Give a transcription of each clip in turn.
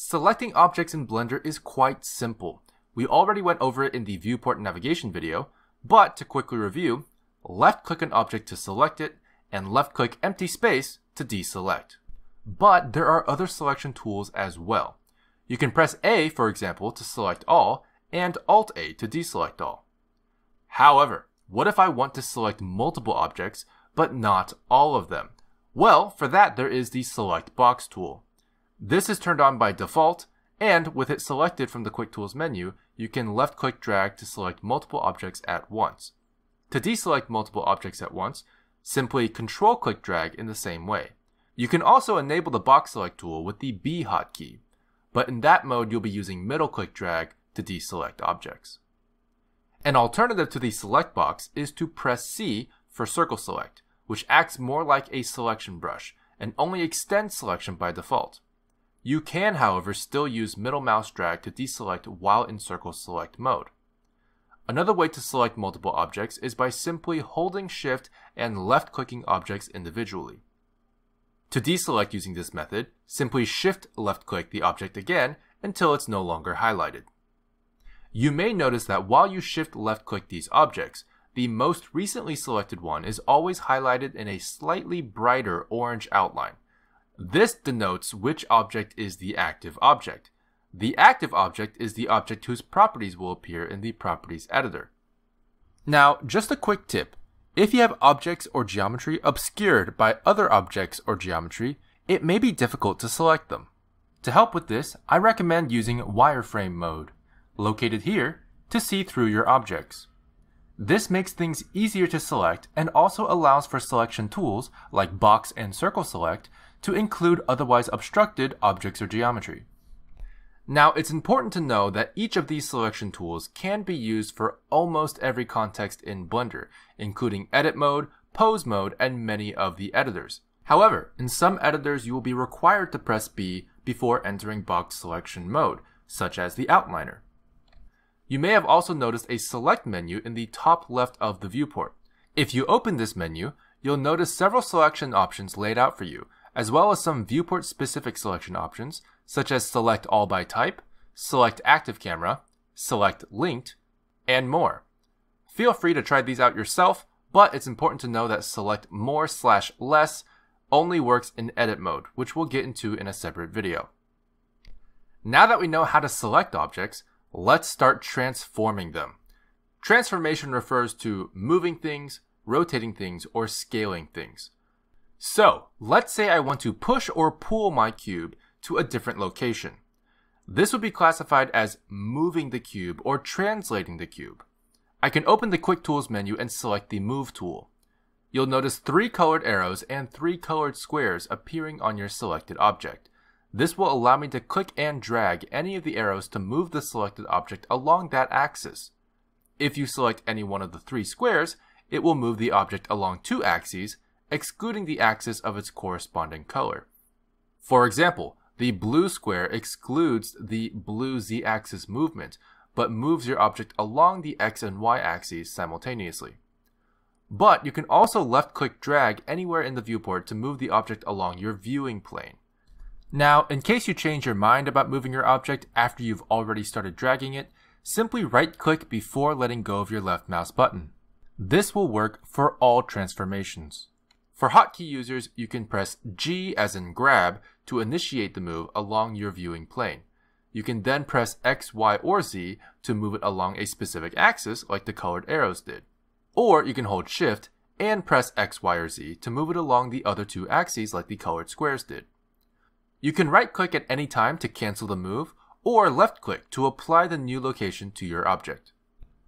Selecting objects in Blender is quite simple. We already went over it in the viewport navigation video, but to quickly review, left click an object to select it, and left click empty space to deselect. But there are other selection tools as well. You can press A, for example, to select all, and Alt-A to deselect all. However, what if I want to select multiple objects, but not all of them? Well, for that there is the Select Box tool. This is turned on by default, and with it selected from the Quick Tools menu, you can left-click drag to select multiple objects at once. To deselect multiple objects at once, simply control-click drag in the same way. You can also enable the box select tool with the B hotkey, but in that mode you'll be using middle-click drag to deselect objects. An alternative to the select box is to press C for circle select, which acts more like a selection brush and only extends selection by default. You can, however, still use middle mouse drag to deselect while in circle select mode. Another way to select multiple objects is by simply holding shift and left clicking objects individually. To deselect using this method, simply shift left click the object again until it's no longer highlighted. You may notice that while you shift left click these objects, the most recently selected one is always highlighted in a slightly brighter orange outline, this denotes which object is the active object. The active object is the object whose properties will appear in the properties editor. Now, just a quick tip. If you have objects or geometry obscured by other objects or geometry, it may be difficult to select them. To help with this, I recommend using wireframe mode, located here, to see through your objects. This makes things easier to select and also allows for selection tools like box and circle select to include otherwise obstructed objects or geometry. Now, it's important to know that each of these selection tools can be used for almost every context in Blender, including edit mode, pose mode, and many of the editors. However, in some editors you will be required to press B before entering box selection mode, such as the outliner. You may have also noticed a select menu in the top left of the viewport. If you open this menu, you'll notice several selection options laid out for you, as well as some viewport-specific selection options, such as Select All by Type, Select Active Camera, Select Linked, and more. Feel free to try these out yourself, but it's important to know that Select More slash Less only works in edit mode, which we'll get into in a separate video. Now that we know how to select objects, let's start transforming them. Transformation refers to moving things, rotating things, or scaling things. So let's say I want to push or pull my cube to a different location. This would be classified as moving the cube or translating the cube. I can open the Quick Tools menu and select the Move tool. You'll notice three colored arrows and three colored squares appearing on your selected object. This will allow me to click and drag any of the arrows to move the selected object along that axis. If you select any one of the three squares, it will move the object along two axes, excluding the axis of its corresponding color. For example, the blue square excludes the blue z-axis movement, but moves your object along the x and y axes simultaneously. But you can also left-click drag anywhere in the viewport to move the object along your viewing plane. Now, in case you change your mind about moving your object after you've already started dragging it, simply right-click before letting go of your left mouse button. This will work for all transformations. For hotkey users, you can press G as in grab to initiate the move along your viewing plane. You can then press X, Y, or Z to move it along a specific axis like the colored arrows did. Or you can hold Shift and press X, Y, or Z to move it along the other two axes like the colored squares did. You can right click at any time to cancel the move or left click to apply the new location to your object.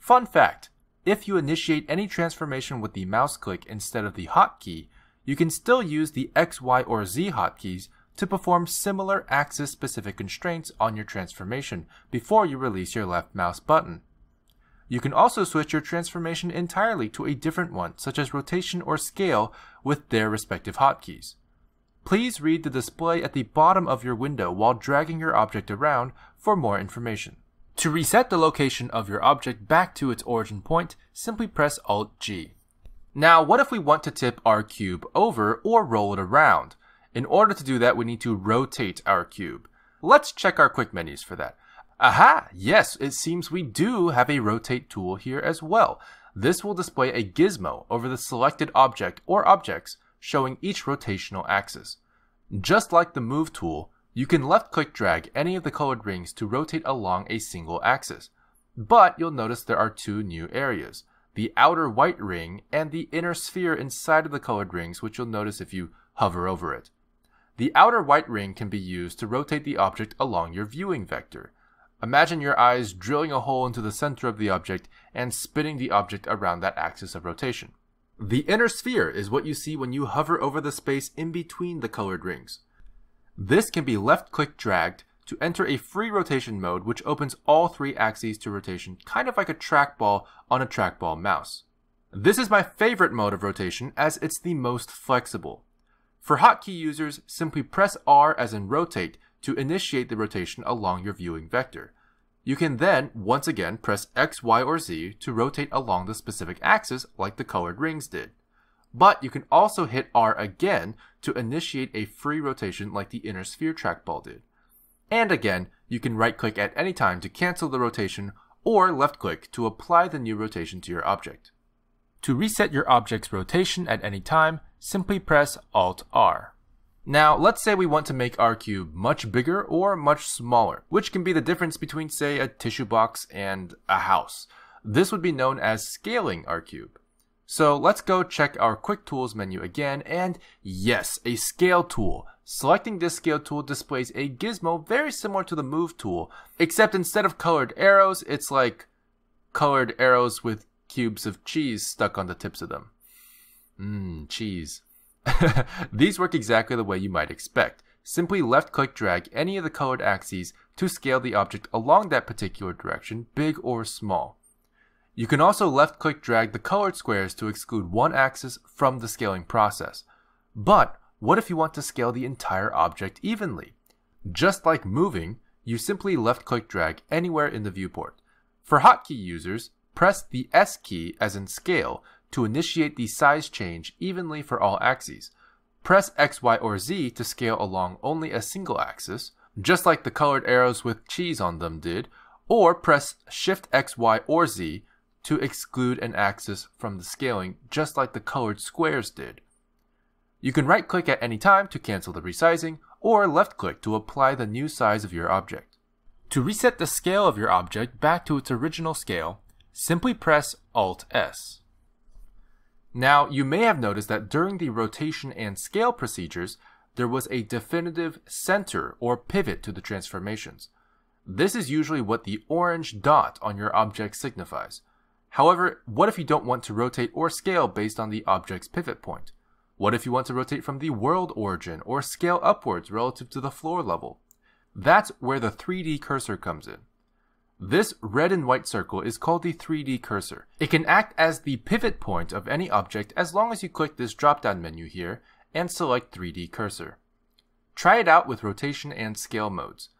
Fun fact, if you initiate any transformation with the mouse click instead of the hotkey, you can still use the X, Y, or Z hotkeys to perform similar axis-specific constraints on your transformation before you release your left mouse button. You can also switch your transformation entirely to a different one, such as rotation or scale, with their respective hotkeys. Please read the display at the bottom of your window while dragging your object around for more information. To reset the location of your object back to its origin point, simply press Alt-G. Now, what if we want to tip our cube over or roll it around? In order to do that, we need to rotate our cube. Let's check our quick menus for that. Aha! Yes, it seems we do have a rotate tool here as well. This will display a gizmo over the selected object or objects, showing each rotational axis. Just like the move tool, you can left-click drag any of the colored rings to rotate along a single axis. But you'll notice there are two new areas the outer white ring, and the inner sphere inside of the colored rings, which you'll notice if you hover over it. The outer white ring can be used to rotate the object along your viewing vector. Imagine your eyes drilling a hole into the center of the object and spinning the object around that axis of rotation. The inner sphere is what you see when you hover over the space in between the colored rings. This can be left-click dragged to enter a free rotation mode which opens all three axes to rotation kind of like a trackball on a trackball mouse. This is my favorite mode of rotation as it's the most flexible. For hotkey users, simply press R as in rotate to initiate the rotation along your viewing vector. You can then, once again, press X, Y, or Z to rotate along the specific axis like the colored rings did. But you can also hit R again to initiate a free rotation like the inner sphere trackball did. And again, you can right click at any time to cancel the rotation or left click to apply the new rotation to your object. To reset your object's rotation at any time, simply press Alt-R. Now, let's say we want to make our cube much bigger or much smaller, which can be the difference between, say, a tissue box and a house. This would be known as scaling our cube. So let's go check our Quick Tools menu again, and yes, a scale tool. Selecting this scale tool displays a gizmo very similar to the move tool, except instead of colored arrows, it's like colored arrows with cubes of cheese stuck on the tips of them. Mmm, cheese. These work exactly the way you might expect. Simply left click drag any of the colored axes to scale the object along that particular direction, big or small. You can also left click drag the colored squares to exclude one axis from the scaling process. But what if you want to scale the entire object evenly? Just like moving, you simply left-click drag anywhere in the viewport. For hotkey users, press the S key as in scale to initiate the size change evenly for all axes. Press X, Y, or Z to scale along only a single axis, just like the colored arrows with cheese on them did, or press Shift X, Y, or Z to exclude an axis from the scaling, just like the colored squares did. You can right click at any time to cancel the resizing, or left click to apply the new size of your object. To reset the scale of your object back to its original scale, simply press Alt S. Now, you may have noticed that during the rotation and scale procedures, there was a definitive center or pivot to the transformations. This is usually what the orange dot on your object signifies. However, what if you don't want to rotate or scale based on the object's pivot point? What if you want to rotate from the world origin or scale upwards relative to the floor level? That's where the 3D cursor comes in. This red and white circle is called the 3D cursor. It can act as the pivot point of any object as long as you click this drop-down menu here and select 3D cursor. Try it out with rotation and scale modes.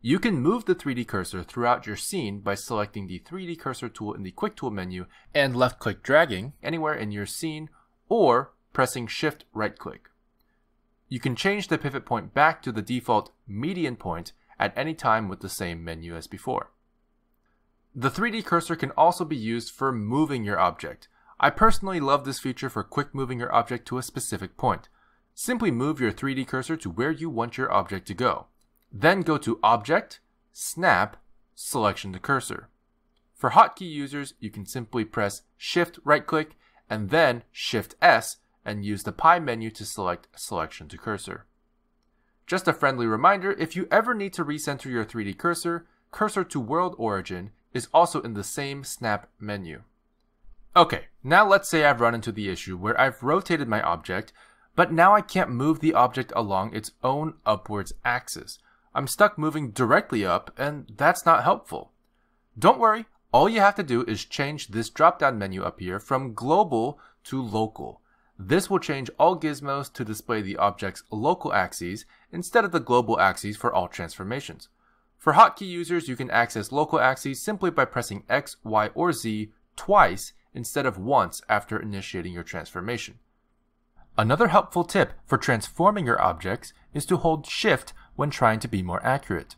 You can move the 3D cursor throughout your scene by selecting the 3D cursor tool in the quick tool menu and left click dragging anywhere in your scene or pressing Shift right click. You can change the pivot point back to the default median point at any time with the same menu as before. The 3D cursor can also be used for moving your object. I personally love this feature for quick moving your object to a specific point. Simply move your 3D cursor to where you want your object to go. Then go to Object, Snap, Selection the cursor. For hotkey users, you can simply press Shift right click and then Shift S and use the pie menu to select selection to cursor. Just a friendly reminder, if you ever need to recenter your 3D cursor, cursor to world origin is also in the same snap menu. Okay, now let's say I've run into the issue where I've rotated my object, but now I can't move the object along its own upwards axis. I'm stuck moving directly up, and that's not helpful. Don't worry, all you have to do is change this drop-down menu up here from global to local. This will change all gizmos to display the object's local axes instead of the global axes for all transformations. For hotkey users, you can access local axes simply by pressing X, Y, or Z twice instead of once after initiating your transformation. Another helpful tip for transforming your objects is to hold Shift when trying to be more accurate.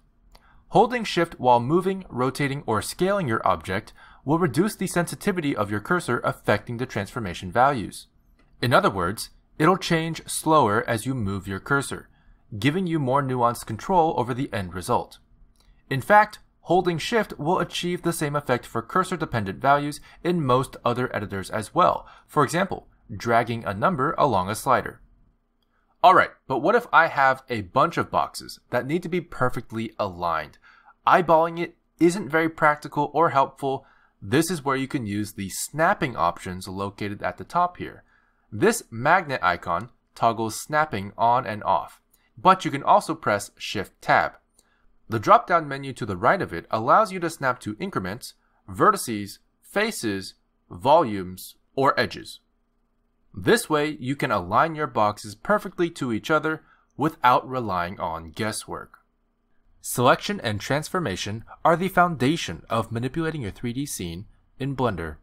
Holding Shift while moving, rotating, or scaling your object will reduce the sensitivity of your cursor affecting the transformation values. In other words, it'll change slower as you move your cursor, giving you more nuanced control over the end result. In fact, holding shift will achieve the same effect for cursor-dependent values in most other editors as well, for example, dragging a number along a slider. Alright, but what if I have a bunch of boxes that need to be perfectly aligned? Eyeballing it isn't very practical or helpful. This is where you can use the snapping options located at the top here. This magnet icon toggles snapping on and off, but you can also press Shift-Tab. The drop-down menu to the right of it allows you to snap to increments, vertices, faces, volumes, or edges. This way, you can align your boxes perfectly to each other without relying on guesswork. Selection and transformation are the foundation of manipulating your 3D scene in Blender.